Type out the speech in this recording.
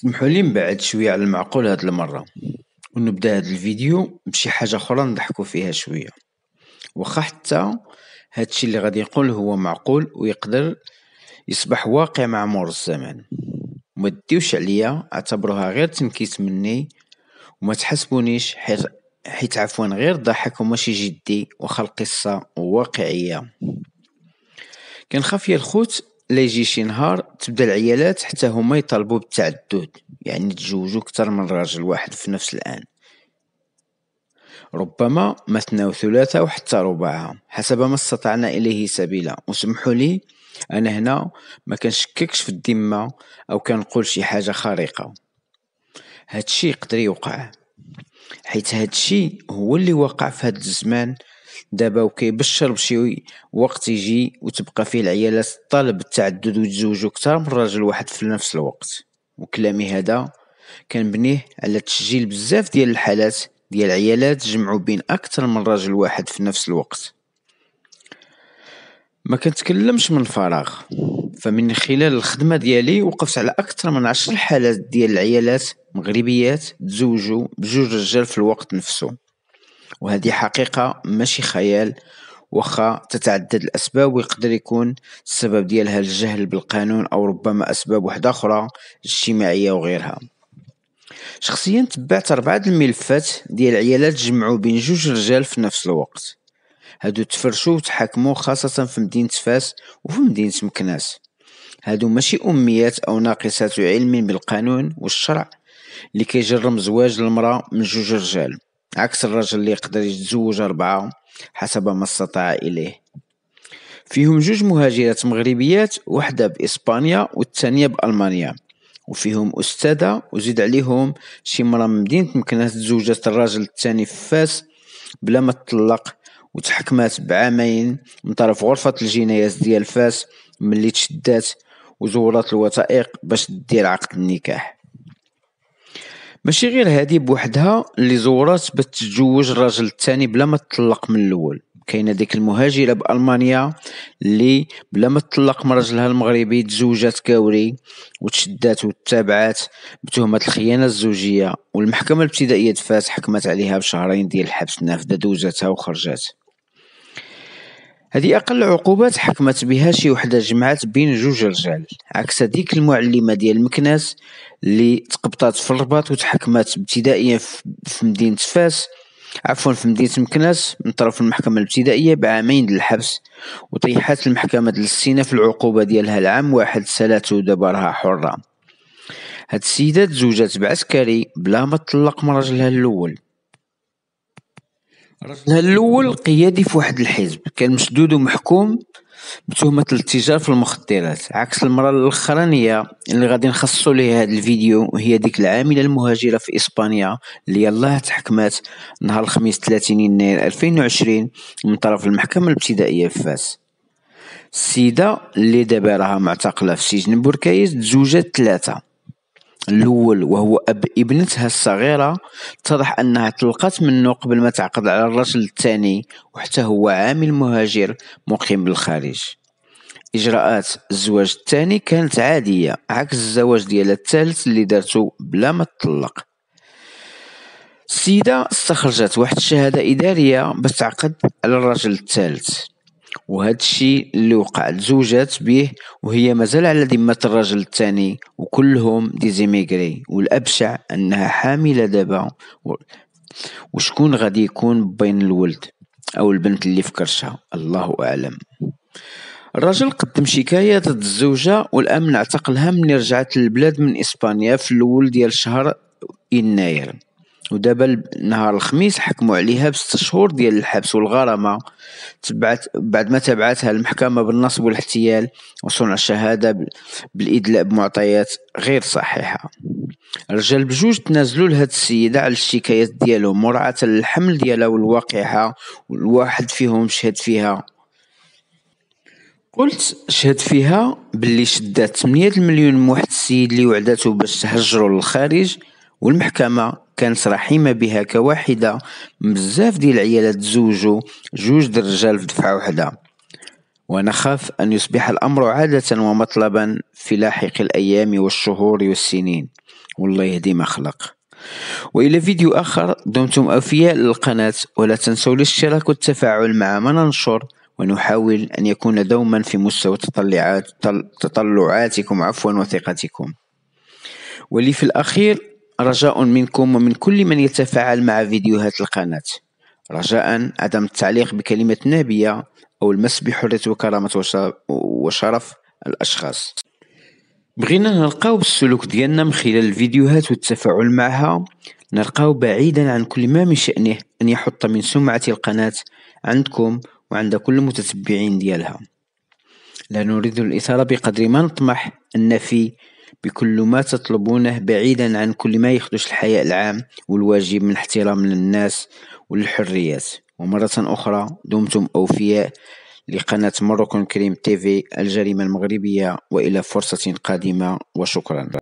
سمحولي نبعد شوية على المعقول هاد المرة ونبدا نبدا هاد الفيديو بشي حاجة خرى نضحكو فيها شوية وخا حتى هادشي اللي غادي نقول هو معقول ويقدر يقدر يصبح واقع مع مرور الزمان تديوش عليا اعتبروها غير تنكيت مني وما متحاسبونيش حيت عفوا غير ضحك وماشي ماشي جدي وخا القصة واقعية كنخاف يا الخوت لا يجي شي نهار تبدا العيالات حتى هما يطالبوا بالتعدد يعني تزوجوا كتر من راجل واحد في نفس الآن ربما مثنى وثلاثة وحتى رباعة حسب ما استطعنا إليه سبيلا وسمحوا لي أنا هنا ما كنشككش في الذمة أو كنقول شي حاجة خارقة هادشي يقدر يوقع حيت هادشي هو اللي وقع في هاد الزمان دابا وكيبشر بشي وقت يجي وتبقى فيه العيالات طالب التعدد ويتزوجوا اكثر من راجل واحد في نفس الوقت وكلامي هذا كنبنيه على تسجيل بزاف ديال الحالات ديال العيالات جمعوا بين اكثر من راجل واحد في نفس الوقت ما كنتكلمش من فراغ فمن خلال الخدمة ديالي وقفت على أكثر من عشر حالات ديال العيالات مغربيات تزوجوا بجوج رجال في الوقت نفسه وهذه حقيقة ماشي خيال وخا تتعدد الاسباب ويقدر يكون السبب ديالها الجهل بالقانون او ربما اسباب واحدة اخرى اجتماعية وغيرها شخصيا تبعت اربعة الملفات ديال عيالات جمعوا بين جوج رجال في نفس الوقت هادو تفرشوا وتحاكموا خاصة في مدينة فاس وفي مدينة مكناس هادو ماشي أميات أو ناقصات علم بالقانون والشرع اللي كيجرم زواج المرأة من جوج رجال عكس الرجل اللي يقدر يتزوج أربعة حسب ما استطاع إليه فيهم جوج مهاجرات مغربيات واحدة بإسبانيا والثانية بألمانيا وفيهم أستاذة وزيد عليهم شي مرة من مدينة مكناس تزوجات الراجل الثاني في فاس بلا ما تطلق وتحكمات بعامين من طرف غرفة الجنايات ديال فاس ملي تشدات وزورات الوثائق باش دير عقد النكاح ماشي غير هذه بوحدها اللي زورات باش تتزوج الراجل الثاني بلا ما تطلق من الاول كاينه ديك المهاجره بالمانيا اللي بلا ما تطلق من راجلها المغربي تزوجات كاوري وتشدات وتابعات بتهمه الخيانه الزوجيه والمحكمه الابتدائيه فاس حكمت عليها بشهرين ديال الحبس نافذه دوزتها وخرجات هذه أقل عقوبات حكمت بها شي وحدة جمعات بين جوج رجال عكس ديك المعلمة ديال مكناس اللي تقبطات في الرباط وتحكمت ابتدائيا في مدينة فاس عفوا في مدينة مكناس من طرف المحكمة الابتدائية بعامين ديال الحبس وطيحات المحكمة للسينة في العقوبة ديالها العام واحد سالات ودبرها راها حرة هاد السيدة تزوجات بعسكري بلا ما تطلق من راجلها الأول راجلها الاول قيادي في واحد الحزب كان مسدود ومحكوم بتهمة الاتجار في المخدرات عكس المرأة الأخرانية اللي غادي نخصصوا ليها هذا الفيديو هي ديك العاملة المهاجرة في إسبانيا اللي يلاه تحكمات نهار الخميس 30 يناير 2020 من طرف المحكمة الابتدائية في فاس السيدة اللي دابا راها معتقلة في سجن بوركايز تزوجات ثلاثة الأول وهو أب ابنتها الصغيرة اتضح أنها طلقت منه قبل ما تعقد على الرجل الثاني وحتى هو عامل مهاجر مقيم بالخارج إجراءات الزواج الثاني كانت عادية عكس الزواج ديال الثالث اللي دارته بلا ما تطلق السيدة استخرجت واحد الشهادة إدارية باش تعقد على الرجل الثالث وهذا الشيء اللي وقع تزوجات به وهي مازال على ذمة الرجل الثاني وكلهم ديزيميغري والأبشع أنها حاملة دابا وشكون غادي يكون بين الولد أو البنت اللي في كرشها الله أعلم الرجل قدم شكاية ضد الزوجة والأمن اعتقلها من رجعت للبلاد من إسبانيا في الأول ديال شهر يناير ودابا نهار الخميس حكموا عليها بست شهور ديال الحبس والغرامة تبعت بعد ما تبعتها المحكمة بالنصب والاحتيال وصنع الشهادة بالإدلاء بمعطيات غير صحيحة الرجال بجوج تنازلوا لهاد السيدة على الشكايات ديالهم مراعاة الحمل ديالها والواقعة والواحد فيهم شهد فيها قلت شهد فيها باللي شدات 8 المليون من واحد السيد اللي وعداتو باش تهجروا للخارج والمحكمة كانت رحيمة بها كواحدة بزاف ديال العيالات تزوجوا جوج د الرجال في دفعة واحدة ونخاف أن يصبح الأمر عادة ومطلبا في لاحق الأيام والشهور والسنين والله يهدي ما خلق وإلى فيديو آخر دمتم أوفياء للقناة ولا تنسوا الاشتراك والتفاعل مع ما ننشر ونحاول أن يكون دوما في مستوى تطلعات تطلعاتكم عفوا وثقتكم ولي في الأخير رجاء منكم ومن كل من يتفاعل مع فيديوهات القناة رجاء عدم التعليق بكلمة نابية أو المس بحرية وكرامة وشرف الأشخاص بغينا نلقاو بالسلوك ديالنا من خلال الفيديوهات والتفاعل معها نلقاو بعيدا عن كل ما من شأنه أن يحط من سمعة القناة عندكم وعند كل المتتبعين ديالها لا نريد الإثارة بقدر ما نطمح أن في بكل ما تطلبونه بعيدا عن كل ما يخدش الحياء العام والواجب من احترام للناس والحريات ومرة أخرى دمتم أوفياء لقناة مروكون كريم تيفي الجريمة المغربية وإلى فرصة قادمة وشكرا